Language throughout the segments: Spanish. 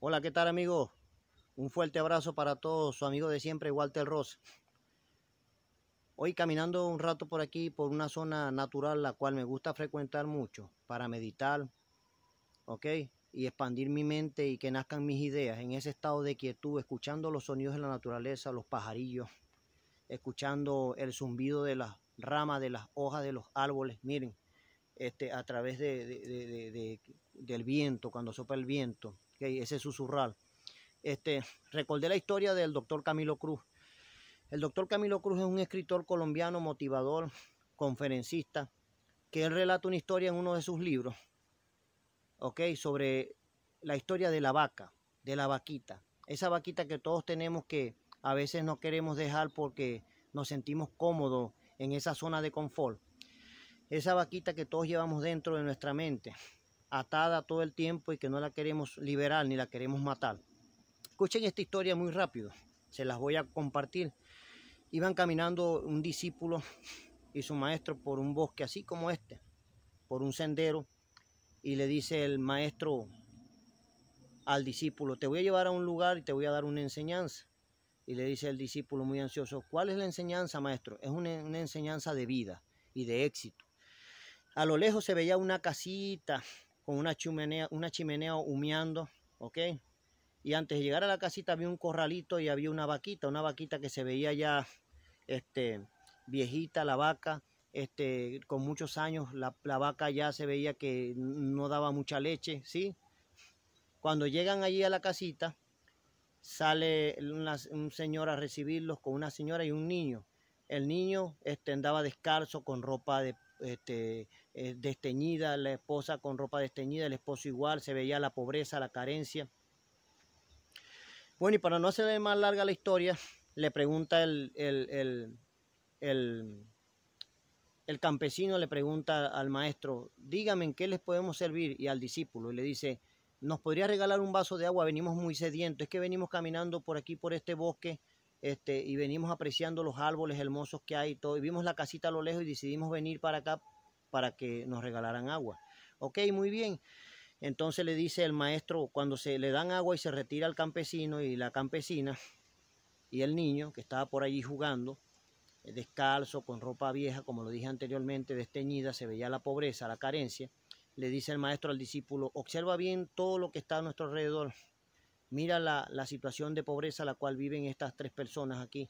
Hola, ¿qué tal amigos? Un fuerte abrazo para todos, su amigo de siempre, Walter Ross. Hoy caminando un rato por aquí, por una zona natural, la cual me gusta frecuentar mucho, para meditar, ¿ok? Y expandir mi mente y que nazcan mis ideas en ese estado de quietud, escuchando los sonidos de la naturaleza, los pajarillos, escuchando el zumbido de las ramas, de las hojas de los árboles, miren, este, a través del viento, cuando sopa el viento, ese susurrar. Este, recordé la historia del doctor Camilo Cruz. El doctor Camilo Cruz es un escritor colombiano, motivador, conferencista, que él relata una historia en uno de sus libros, Sobre la historia de la vaca, de la vaquita. Esa vaquita que todos tenemos que a veces no queremos dejar porque nos sentimos cómodos en esa zona de confort. Esa vaquita que todos llevamos dentro de nuestra mente, atada todo el tiempo y que no la queremos liberar ni la queremos matar. Escuchen esta historia muy rápido, se las voy a compartir. Iban caminando un discípulo y su maestro por un bosque así como este, por un sendero, y le dice el maestro al discípulo, te voy a llevar a un lugar y te voy a dar una enseñanza. Y le dice el discípulo muy ansioso, ¿cuál es la enseñanza, maestro? Es una, una enseñanza de vida y de éxito. A lo lejos se veía una casita con una chimenea, una chimenea humeando, ¿ok? Y antes de llegar a la casita había un corralito y había una vaquita, una vaquita que se veía ya este, viejita, la vaca, este, con muchos años, la, la vaca ya se veía que no daba mucha leche, ¿sí? Cuando llegan allí a la casita, sale una, un señor a recibirlos con una señora y un niño. El niño este, andaba descalzo con ropa de este, eh, desteñida, la esposa con ropa desteñida, el esposo igual, se veía la pobreza, la carencia. Bueno, y para no hacer más larga la historia, le pregunta el, el, el, el, campesino, le pregunta al maestro, dígame en qué les podemos servir, y al discípulo, y le dice, ¿nos podría regalar un vaso de agua? Venimos muy sedientos, es que venimos caminando por aquí, por este bosque, este, y venimos apreciando los árboles hermosos que hay y todo. Y vimos la casita a lo lejos y decidimos venir para acá para que nos regalaran agua. Ok, muy bien. Entonces le dice el maestro, cuando se le dan agua y se retira al campesino y la campesina y el niño que estaba por allí jugando, eh, descalzo, con ropa vieja, como lo dije anteriormente, desteñida, se veía la pobreza, la carencia, le dice el maestro al discípulo, observa bien todo lo que está a nuestro alrededor, Mira la, situación de pobreza la cual viven estas tres personas aquí.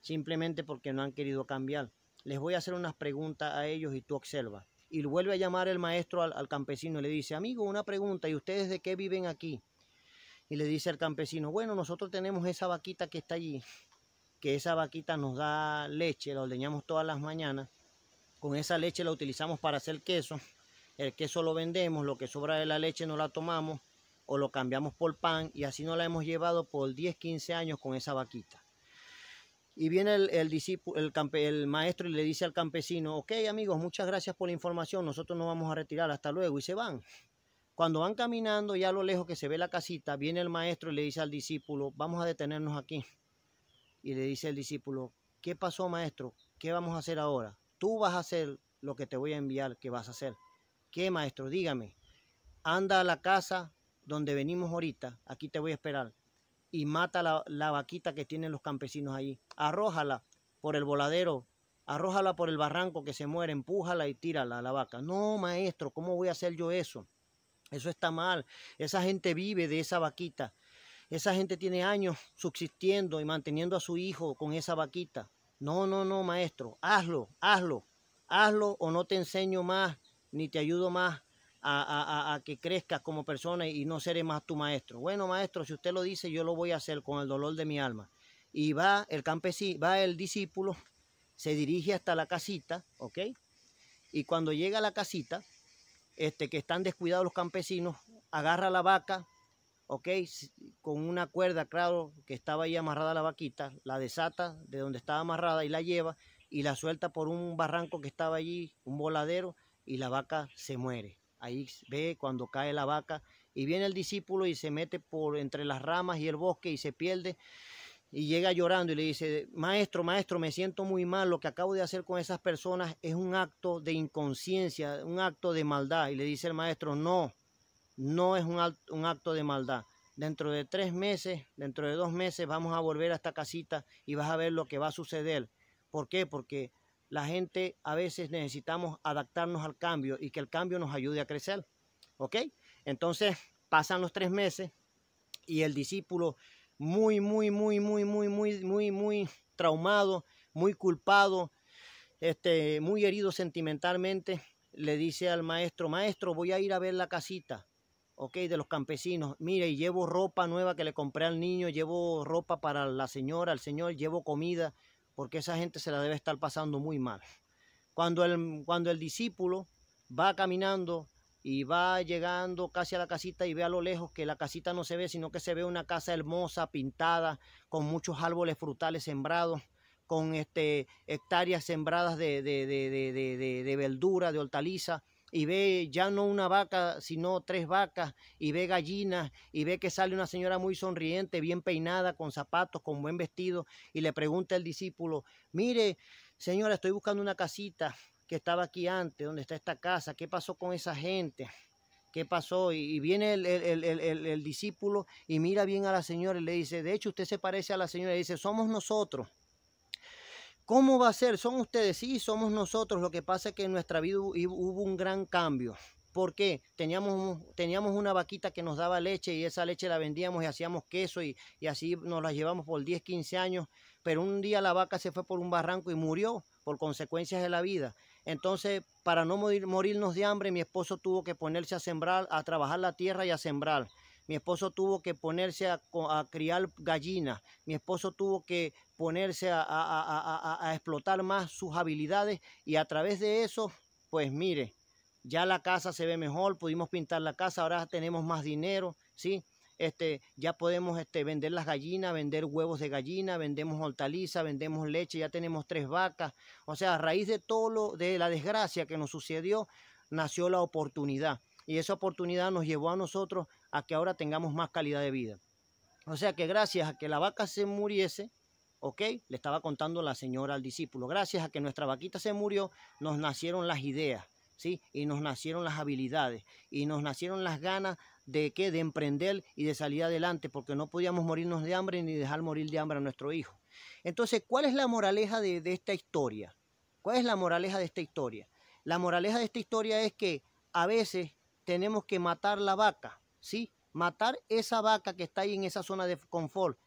Simplemente porque no han querido cambiar. Les voy a hacer unas preguntas a ellos y tú observa. Y vuelve a llamar el maestro al, campesino y le dice, amigo, una pregunta, ¿y ustedes de qué viven aquí? Y le dice al campesino, bueno, nosotros tenemos esa vaquita que está allí, que esa vaquita nos da leche, la ordeñamos todas las mañanas. Con esa leche la utilizamos para hacer queso. El queso lo vendemos, lo que sobra de la leche no la tomamos o lo cambiamos por pan y así no la hemos llevado por 10, 15 años con esa vaquita. Y viene el, discípulo, el, maestro y le dice al campesino, ok amigos, muchas gracias por la información, nosotros nos vamos a retirar, hasta luego, y se van. Cuando van caminando ya a lo lejos que se ve la casita, viene el maestro y le dice al discípulo, vamos a detenernos aquí. Y le dice el discípulo, ¿qué pasó maestro? ¿Qué vamos a hacer ahora? Tú vas a hacer lo que te voy a enviar ...qué vas a hacer. ¿Qué maestro? Dígame. Anda a la casa, donde venimos ahorita, aquí te voy a esperar. Y mata la, vaquita que tienen los campesinos ahí, Arrójala por el voladero, arrójala por el barranco que se muere, empújala y tírala a la vaca. No, maestro, ¿cómo voy a hacer yo eso? Eso está mal. Esa gente vive de esa vaquita. Esa gente tiene años subsistiendo y manteniendo a su hijo con esa vaquita. No, no, no, maestro. Hazlo, hazlo. Hazlo o no te enseño más, ni te ayudo más a, que crezcas como persona y no seré más tu maestro. Bueno, maestro, si usted lo dice, yo lo voy a hacer con el dolor de mi alma. Y va el campesino, va el discípulo, se dirige hasta la casita, ¿ok? Y cuando llega a la casita, este, que están descuidados los campesinos, agarra la vaca, ¿ok? Con una cuerda, claro, que estaba ahí amarrada la vaquita, la desata de donde estaba amarrada y la lleva y la suelta por un barranco que estaba allí, un voladero, y la vaca se muere. Ahí ve cuando cae la vaca y viene el discípulo y se mete por entre las ramas y el bosque y se pierde y llega llorando y le dice, maestro, maestro, me siento muy mal, lo que acabo de hacer con esas personas es un acto de inconsciencia, un acto de maldad. Y le dice el maestro, no, no es un, acto, un acto de maldad. Dentro de tres meses, dentro de dos meses, vamos a volver a esta casita y vas a ver lo que va a suceder. ¿Por qué? Porque la gente a veces necesitamos adaptarnos al cambio y que el cambio nos ayude a crecer. ¿Ok? Entonces pasan los tres meses y el discípulo muy, muy, muy, muy, muy, muy, muy, muy traumado, muy culpado, este, muy herido sentimentalmente, le dice al maestro, maestro, voy a ir a ver la casita, ok, de los campesinos. Mire, llevo ropa nueva que le compré al niño, llevo ropa para la señora, al señor, llevo comida, porque esa gente se la debe estar pasando muy mal. Cuando el, cuando el discípulo va caminando y va llegando casi a la casita y ve a lo lejos que la casita no se ve, sino que se ve una casa hermosa, pintada, con muchos árboles frutales sembrados, con este, hectáreas sembradas de, de verdura, de hortaliza y ve ya no una vaca, sino tres vacas, y ve gallinas, y ve que sale una señora muy sonriente, bien peinada, con zapatos, con buen vestido, y le pregunta el discípulo, mire, señora, estoy buscando una casita que estaba aquí antes, donde está esta casa, ¿qué pasó con esa gente? ¿Qué pasó? Y, viene el, el, discípulo y mira bien a la señora y le dice, de hecho usted se parece a la señora, y dice, somos nosotros. ¿Cómo va a ser? Son ustedes, sí, somos nosotros. Lo que pasa es que en nuestra vida hubo un gran cambio. ¿Por qué? Teníamos, teníamos una vaquita que nos daba leche y esa leche la vendíamos y hacíamos queso y, así nos la llevamos por 10, 15 años. Pero un día la vaca se fue por un barranco y murió por consecuencias de la vida. Entonces, para no morir, morirnos de hambre, mi esposo tuvo que ponerse a sembrar, a trabajar la tierra y a sembrar. Mi esposo tuvo que ponerse a, criar gallinas. Mi esposo tuvo que ponerse a, explotar más sus habilidades y a través de eso, pues mire, ya la casa se ve mejor, pudimos pintar la casa, ahora tenemos más dinero, ¿sí? Este, ya podemos este, vender las gallinas, vender huevos de gallina, vendemos hortaliza, vendemos leche, ya tenemos tres vacas. O sea, a raíz de todo lo, de la desgracia que nos sucedió, nació la oportunidad y esa oportunidad nos llevó a nosotros a que ahora tengamos más calidad de vida. O sea que gracias a que la vaca se muriese, ¿ok? Le estaba contando la señora al discípulo, gracias a que nuestra vaquita se murió, nos nacieron las ideas, ¿sí? Y nos nacieron las habilidades, y nos nacieron las ganas de qué, de emprender y de salir adelante, porque no podíamos morirnos de hambre ni dejar morir de hambre a nuestro hijo. Entonces, ¿cuál es la moraleja de, de esta historia? ¿Cuál es la moraleja de esta historia? La moraleja de esta historia es que a veces tenemos que matar la vaca, ¿sí? Matar esa vaca que está ahí en esa zona de confort,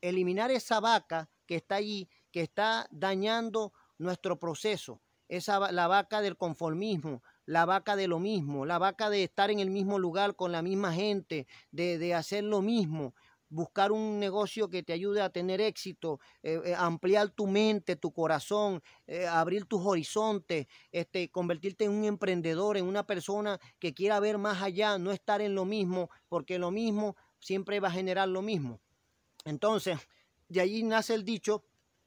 eliminar esa vaca que está allí, que está dañando nuestro proceso, esa, la vaca del conformismo, la vaca de lo mismo, la vaca de estar en el mismo lugar con la misma gente, de, de hacer lo mismo buscar un negocio que te ayude a tener éxito, eh, eh, ampliar tu mente, tu corazón, eh, abrir tus horizontes, este, convertirte en un emprendedor, en una persona que quiera ver más allá, no estar en lo mismo, porque lo mismo siempre va a generar lo mismo. Entonces, de allí nace el dicho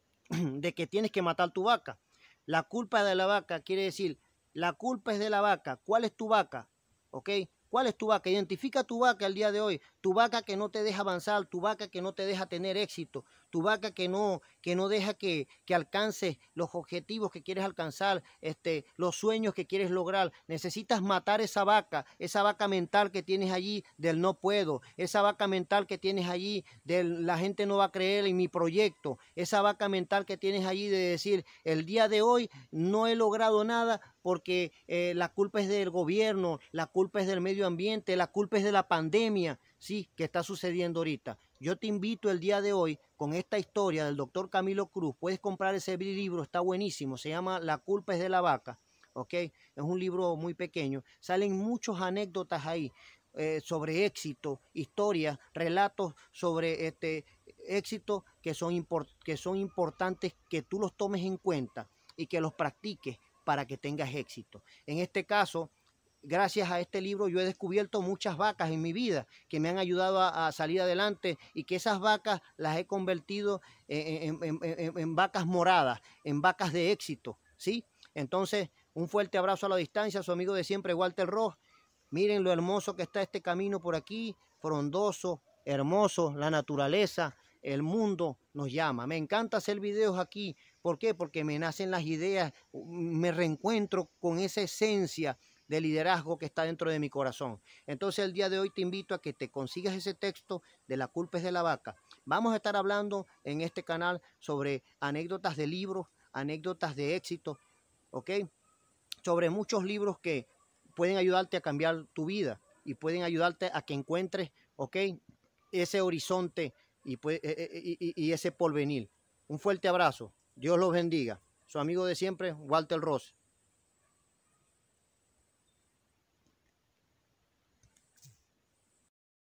de que tienes que matar tu vaca. La culpa de la vaca quiere decir, la culpa es de la vaca. ¿Cuál es tu vaca? ¿Ok? ¿Cuál es tu vaca? Identifica tu vaca al día de hoy, tu vaca que no te deja avanzar, tu vaca que no te deja tener éxito, tu vaca que no, que no deja que, que alcances los objetivos que quieres alcanzar, este, los sueños que quieres lograr. Necesitas matar esa vaca, esa vaca mental que tienes allí del no puedo, esa vaca mental que tienes allí de la gente no va a creer en mi proyecto, esa vaca mental que tienes allí de decir el día de hoy no he logrado nada, porque eh, la culpa es del gobierno, la culpa es del medio ambiente, la culpa es de la pandemia, sí, que está sucediendo ahorita. Yo te invito el día de hoy con esta historia del doctor Camilo Cruz. Puedes comprar ese libro, está buenísimo, se llama La culpa es de la vaca, ¿ok? Es un libro muy pequeño. Salen muchas anécdotas ahí. Eh, sobre éxito, historias, relatos sobre este éxito que son, que son importantes que tú los tomes en cuenta y que los practiques para que tengas éxito. En este caso, gracias a este libro yo he descubierto muchas vacas en mi vida que me han ayudado a, salir adelante y que esas vacas las he convertido en, vacas moradas, en vacas de éxito, ¿sí? Entonces, un fuerte abrazo a la distancia, su amigo de siempre, Walter Ross. Miren lo hermoso que está este camino por aquí, frondoso, hermoso, la naturaleza, el mundo nos llama. Me encanta hacer videos aquí ¿Por qué? Porque me nacen las ideas, me reencuentro con esa esencia de liderazgo que está dentro de mi corazón. Entonces el día de hoy te invito a que te consigas ese texto de La culpa es de la vaca. Vamos a estar hablando en este canal sobre anécdotas de libros, anécdotas de éxito, ¿ok? Sobre muchos libros que pueden ayudarte a cambiar tu vida y pueden ayudarte a que encuentres, ¿ok? Ese horizonte y, e, e, e, y ese porvenir. Un fuerte abrazo. Dios los bendiga. Su amigo de siempre, Walter Ross.